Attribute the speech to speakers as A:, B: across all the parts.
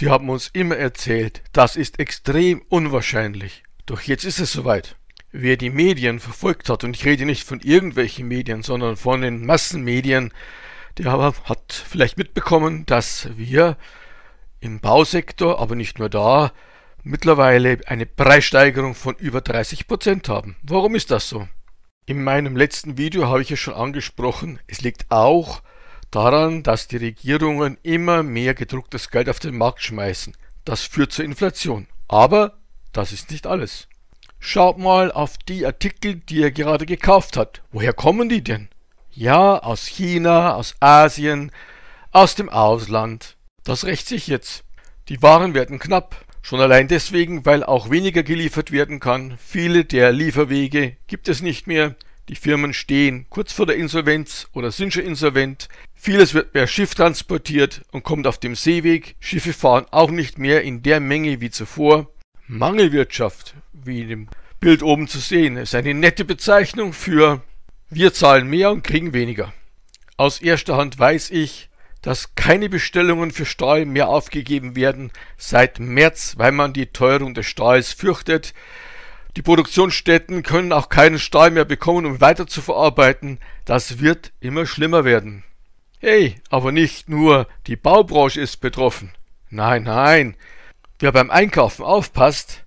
A: Sie haben uns immer erzählt, das ist extrem unwahrscheinlich. Doch jetzt ist es soweit. Wer die Medien verfolgt hat, und ich rede nicht von irgendwelchen Medien, sondern von den Massenmedien, der hat vielleicht mitbekommen, dass wir im Bausektor, aber nicht nur da, mittlerweile eine Preissteigerung von über 30 Prozent haben. Warum ist das so? In meinem letzten Video habe ich es schon angesprochen, es liegt auch daran, dass die Regierungen immer mehr gedrucktes Geld auf den Markt schmeißen. Das führt zur Inflation. Aber das ist nicht alles. Schaut mal auf die Artikel, die er gerade gekauft hat. Woher kommen die denn? Ja, aus China, aus Asien, aus dem Ausland. Das rächt sich jetzt. Die Waren werden knapp. Schon allein deswegen, weil auch weniger geliefert werden kann. Viele der Lieferwege gibt es nicht mehr. Die Firmen stehen kurz vor der Insolvenz oder sind schon insolvent. Vieles wird per Schiff transportiert und kommt auf dem Seeweg. Schiffe fahren auch nicht mehr in der Menge wie zuvor. Mangelwirtschaft, wie in dem Bild oben zu sehen, ist eine nette Bezeichnung für wir zahlen mehr und kriegen weniger. Aus erster Hand weiß ich, dass keine Bestellungen für Stahl mehr aufgegeben werden seit März, weil man die Teuerung des Stahls fürchtet. Die Produktionsstätten können auch keinen Stahl mehr bekommen, um weiter zu verarbeiten. Das wird immer schlimmer werden. Hey, aber nicht nur die Baubranche ist betroffen. Nein, nein. Wer beim Einkaufen aufpasst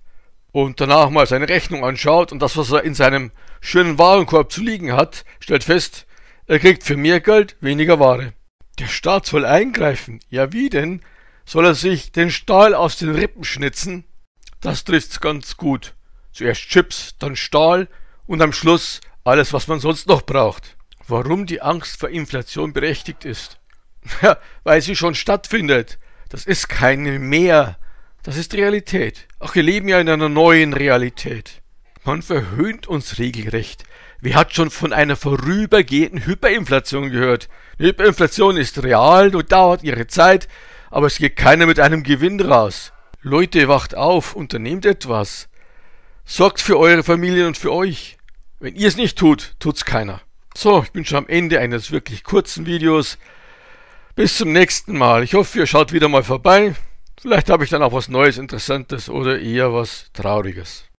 A: und danach mal seine Rechnung anschaut und das, was er in seinem schönen Warenkorb zu liegen hat, stellt fest, er kriegt für mehr Geld weniger Ware. Der Staat soll eingreifen. Ja, wie denn? Soll er sich den Stahl aus den Rippen schnitzen? Das trifft's ganz gut. Zuerst Chips, dann Stahl und am Schluss alles, was man sonst noch braucht. Warum die Angst vor Inflation berechtigt ist? Ja, weil sie schon stattfindet. Das ist keine mehr. Das ist Realität. Ach, wir leben ja in einer neuen Realität. Man verhöhnt uns regelrecht. Wer hat schon von einer vorübergehenden Hyperinflation gehört? Eine Hyperinflation ist real und dauert ihre Zeit, aber es geht keiner mit einem Gewinn raus. Leute, wacht auf, unternehmt etwas. Sorgt für eure Familien und für euch. Wenn ihr es nicht tut, tut's keiner. So, ich bin schon am Ende eines wirklich kurzen Videos. Bis zum nächsten Mal. Ich hoffe, ihr schaut wieder mal vorbei. Vielleicht habe ich dann auch was Neues, Interessantes oder eher was Trauriges.